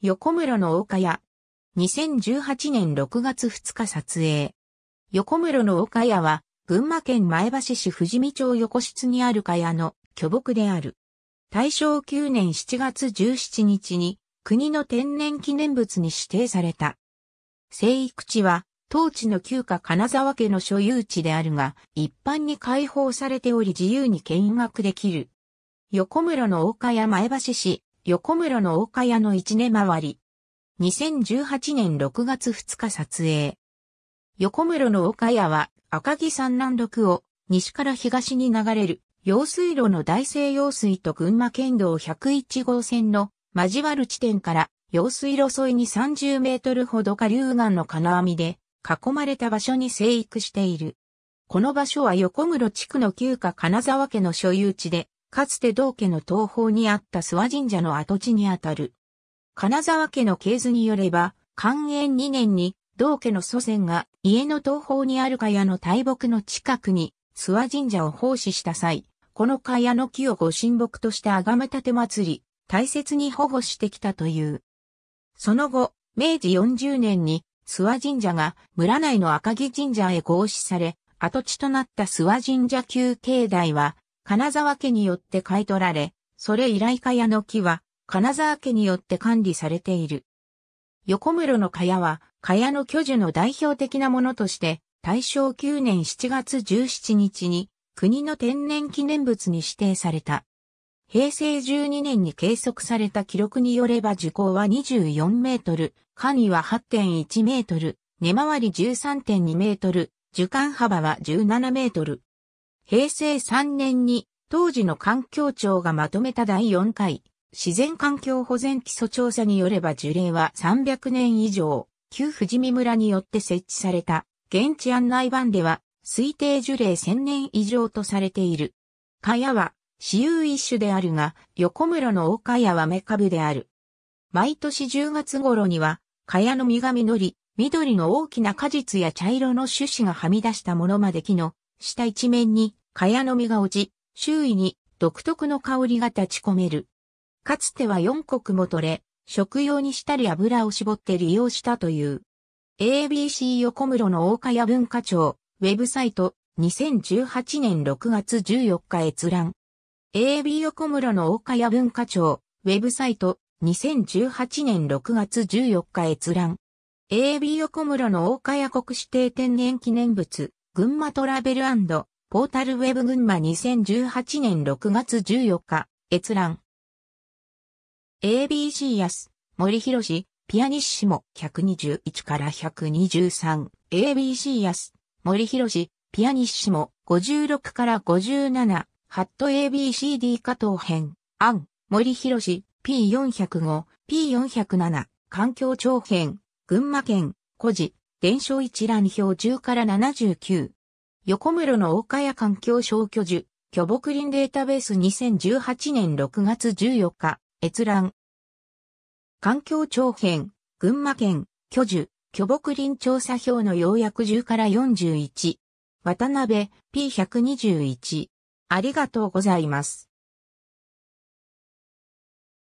横室の丘屋。2018年6月2日撮影。横室の丘屋は、群馬県前橋市富士見町横室にある茅の巨木である。大正9年7月17日に、国の天然記念物に指定された。生育地は、当地の旧家金沢家の所有地であるが、一般に開放されており自由に見学できる。横室の岡や前橋市、横室の岡屋の一年回り。2018年6月2日撮影。横室の岡屋は赤城山南六を西から東に流れる用水路の大西用水と群馬県道101号線の交わる地点から用水路沿いに30メートルほど下流岸の金網で囲まれた場所に生育している。この場所は横室地区の旧家金沢家の所有地でかつて道家の東方にあった諏訪神社の跡地にあたる。金沢家の系図によれば、寛永2年に道家の祖先が家の東方にある茅屋の大木の近くに諏訪神社を奉仕した際、この茅屋の木をご神木として崇め立て祭り、大切に保護してきたという。その後、明治40年に諏訪神社が村内の赤城神社へ合祀され、跡地となった諏訪神社旧境内は金沢家によって買い取られ、それ以来帳の木は、金沢家によって管理されている。横室の帳は、帳の巨樹の代表的なものとして、大正9年7月17日に、国の天然記念物に指定された。平成12年に計測された記録によれば樹高は24メートル、間位は8.1メートル、根回り13.2メートル、樹間幅は17メートル。平成3年に当時の環境庁がまとめた第4回自然環境保全基礎調査によれば樹齢は300年以上、旧富士見村によって設置された現地案内板では推定樹齢1000年以上とされている。茅は、私有一種であるが、横村の大やはめ株である。毎年10月頃には、茅の実が実り、緑の大きな果実や茶色の種子がはみ出したものまで木の、下一面にやの実が落ち、周囲に独特の香りが立ち込める。かつては四穀も取れ、食用にしたり油を絞って利用したという。ABC 横室の大や文化庁、ウェブサイト、2018年6月14日閲覧。AB 横室の大や文化庁、ウェブサイト、2018年6月14日閲覧。AB 横室の大や国指定天然記念物、群馬トラベルポータルウェブ群馬2018年6月14日、閲覧。ABC 安、森博士、ピアニッシモ、121から123、ABC 安、森博士、ピアニッシモ、56から57、ハット ABCD 加藤編、アン、森博士、P405、P407、環境長編、群馬県、古事、伝承一覧表10から79、横室の大岡屋環境省居樹、巨木林データベース2018年6月14日、閲覧。環境長編、群馬県、巨樹、巨木林調査票の要約10から41。渡辺、P121。ありがとうございます。